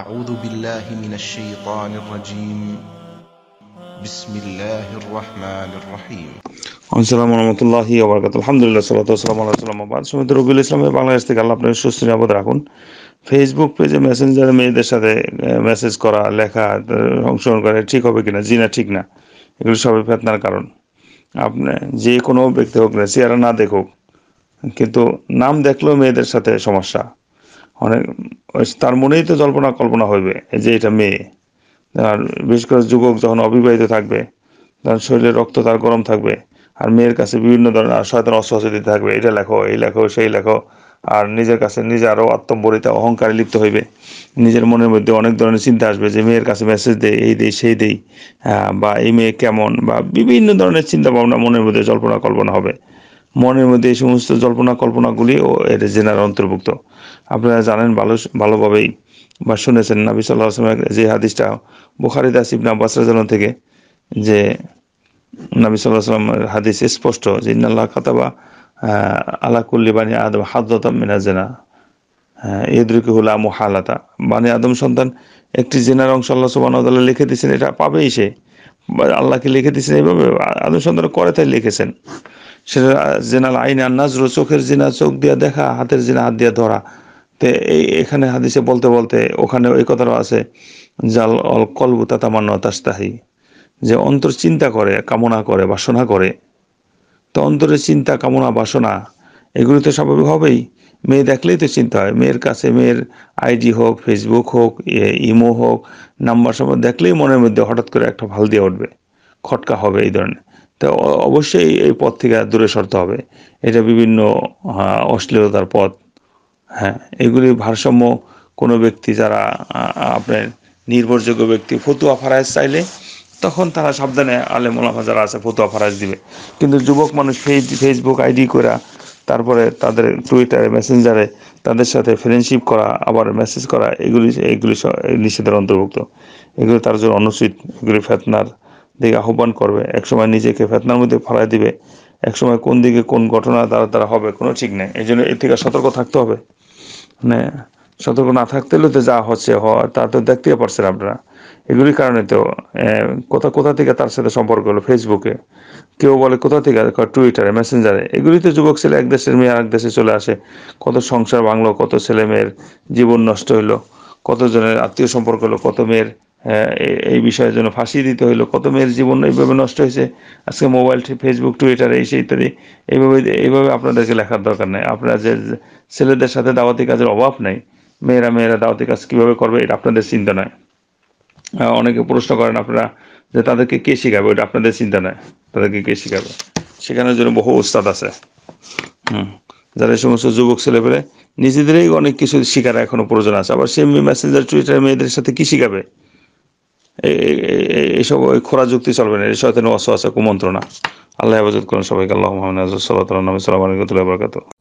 أعوذ بالله من الشيطان الرجيم بسم الله الرحمن الرحيم আসসালামু রহমতুল্লাহি ওবরকাত আলহামদুলিল্লাহ সাল্লাহ আসসালাম আল্লাহ সাল্লাম আবাদ সমিত রবিউল ইসলামের বাংলাদেশ থেকে আল্লাহ আপনার সুস্থ নিরাপদ রাখুন ফেসবুক পেজে মেসেঞ্জারে মেয়েদের সাথে মেসেজ করা লেখা অংশগ্রহণ করে ঠিক হবে কিনা জি না ঠিক না এগুলো সবই ফেতনার কারণ আপনি যে কোনো ব্যক্তি হোক না চেহারা না দেখুক কিন্তু নাম দেখলেও মেয়েদের সাথে সমস্যা অনেক তার মনেই তো জল্পনা কল্পনা হইবে যে এটা মেয়ে আর বিশেষ করে যুবক যখন অবিবাহিত থাকবে তার শরীরে রক্ত তার গরম থাকবে আর মেয়ের কাছে বিভিন্ন ধরনের শয়তান অস্ত্র দিতে থাকবে এটা লেখো এই লেখো সেই লেখো আর নিজের কাছে নিজে আরও আত্মম্বরিতা অহংকারে লিপ্ত হইবে নিজের মনের মধ্যে অনেক ধরনের চিন্তা আসবে যে মেয়ের কাছে মেসেজ দেয় এই দেই সেই দেই বা এই মেয়ে কেমন বা বিভিন্ন ধরনের চিন্তা ভাবনা মনের মধ্যে জল্পনা কল্পনা হবে মনের মধ্যে এই সমস্ত জল্পনা কল্পনাগুলি ও এর জেনার অন্তর্ভুক্ত আপনারা জানেন ভালো ভালোভাবেই বা শুনেছেন নাবি সাল্লাহ আসলামের যে হাদিসটা বুখারি দাস ইবনা আব্বাস থেকে যে নাবি সাল্লাহ আসলামের হাদিস স্পষ্ট যে ইন্নাল্লাহ খাতাবা কুল্লি বানি আদম হাদ্দতাম মিনা জেনা হ্যাঁ, ইদরুকি হুলা হালাতা বানি আদম সন্তান একটি জেনার অংশ আল্লাহ সুবাহ লিখে দিয়েছেন এটা পাবেই সে আল্লাহকে লিখে দিয়েছেন এইভাবে আদম সন্তান করে তাই লিখেছেন সেটা জেনাল আইনে আর নাজর চোখের জিনা চোখ দিয়া দেখা হাতের জিনা হাত দিয়ে ধরা তে এই এখানে হাদিসে বলতে বলতে ওখানে ওই কথাটা আছে জাল অল কলবু তাতামান্ন তাস্তাহি যে অন্তর চিন্তা করে কামনা করে বাসনা করে তো অন্তরের চিন্তা কামনা বাসনা এগুলো তো স্বাভাবিক হবেই মেয়ে দেখলেই তো চিন্তা হয় মেয়ের কাছে মেয়ের আইডি হোক ফেসবুক হোক ইমো হোক নাম্বার সম্পর্কে দেখলেই মনের মধ্যে হঠাৎ করে একটা ভাল দিয়ে উঠবে খটকা হবে এই ধরনের তো অবশ্যই এই পথ থেকে দূরে সরতে হবে এটা বিভিন্ন হ্যাঁ, অশ্লীলতার পথ হ্যাঁ এগুলি ভারসাম্য কোনো ব্যক্তি যারা আপনার নির্ভরযোগ্য ব্যক্তি ফতুয়া ফারাজ চাইলে তখন তারা সাবধানে আলে মোলাফা যারা আছে ফতুয়া ফারাজ দিবে কিন্তু যুবক মানুষ ফেসবুক আইডি করা তারপরে তাদের টুইটারে মেসেঞ্জারে তাদের সাথে ফ্রেন্ডশিপ করা আবার মেসেজ করা এগুলি এগুলি নিষেধের অন্তর্ভুক্ত এগুলি তার জন্য অনুচিত এগুলি ফেতনার দিকে আহ্বান করবে একসময় নিজেকে ফেতনার মধ্যে ফেলাই দিবে একসময় কোন দিকে কোন ঘটনা দ্বারা দ্বারা হবে কোনো ঠিক নেই এই জন্য এর থেকে সতর্ক থাকতে হবে মানে সতর্ক না থাকতে তো যা হচ্ছে হয় তা তো দেখতে পারছেন আপনারা এগুলির কারণে তো কোথা কোথা থেকে তার সাথে সম্পর্ক হলো ফেসবুকে কেউ বলে কোথা থেকে টুইটারে মেসেঞ্জারে এগুলিতে যুবক ছেলে এক দেশের মেয়ে আরেক দেশে চলে আসে কত সংসার ভাঙলো কত ছেলে মেয়ের জীবন নষ্ট হলো কতজনের আত্মীয় সম্পর্ক হলো কত মেয়ের এই বিষয়ের জন্য ফাঁসি দিতে হইলো কত মেয়ের জীবন এইভাবে নষ্ট হয়েছে আজকে মোবাইল ফেসবুক টুইটার এই সেই ইত্যাদি এইভাবে এইভাবে আপনাদেরকে লেখার দরকার নেই আপনারা যে ছেলেদের সাথে দাওয়াতি কাজের অভাব নেই মেয়েরা মেয়েরা দাওয়াতি কাজ কীভাবে করবে এটা আপনাদের চিন্তা নয় অনেকে প্রশ্ন করেন আপনারা যে তাদেরকে কে শেখাবে ওইটা আপনাদের চিন্তা নয় তাদেরকে কে শেখাবে শেখানোর জন্য বহু উস্তাদ আছে হুম যারা এই সমস্ত যুবক ছেলে পেলে নিজেদেরই অনেক কিছু শেখার এখনও প্রয়োজন আছে আবার সে মেসেঞ্জার টুইটার মেয়েদের সাথে কী শেখাবে এইসব খোরা যুক্তি চলবে না এই শয়তানি আছে কুমন্ত্রণা আল্লাহ হেফাজত করেন সবাইকে আল্লাহ মোহাম্মদ সাল্লাহ আলাইহি ওয়া বরকাত